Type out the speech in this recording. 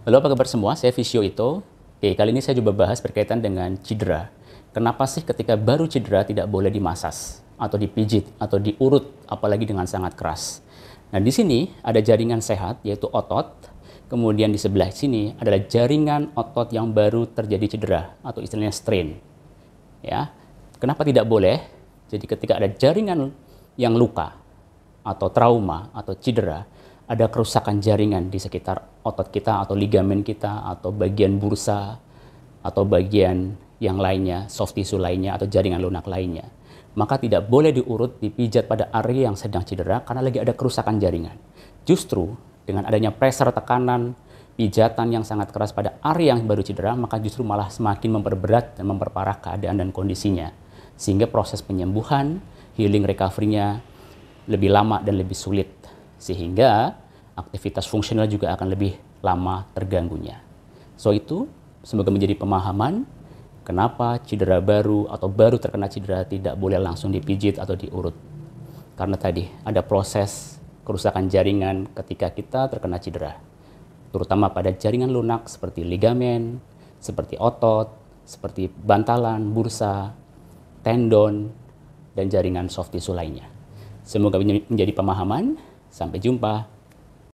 Halo apa kabar semua? Saya Visio Ito. Oke, kali ini saya coba bahas berkaitan dengan cedera. Kenapa sih ketika baru cedera tidak boleh dimasas atau dipijit atau diurut apalagi dengan sangat keras? Nah, di sini ada jaringan sehat yaitu otot. Kemudian di sebelah sini adalah jaringan otot yang baru terjadi cedera atau istilahnya strain. Ya. Kenapa tidak boleh? Jadi ketika ada jaringan yang luka atau trauma atau cedera, ada kerusakan jaringan di sekitar otot kita atau ligamen kita atau bagian bursa atau bagian yang lainnya, soft tissue lainnya atau jaringan lunak lainnya. Maka tidak boleh diurut dipijat pada area yang sedang cedera karena lagi ada kerusakan jaringan. Justru dengan adanya pressure tekanan, pijatan yang sangat keras pada area yang baru cedera, maka justru malah semakin memperberat dan memperparah keadaan dan kondisinya. Sehingga proses penyembuhan, healing recovery-nya lebih lama dan lebih sulit. Sehingga aktivitas fungsional juga akan lebih lama terganggunya. So itu semoga menjadi pemahaman kenapa cedera baru atau baru terkena cedera tidak boleh langsung dipijit atau diurut. Karena tadi ada proses kerusakan jaringan ketika kita terkena cedera. Terutama pada jaringan lunak seperti ligamen, seperti otot, seperti bantalan, bursa, tendon, dan jaringan soft tissue lainnya. Semoga menjadi pemahaman. Sampai jumpa.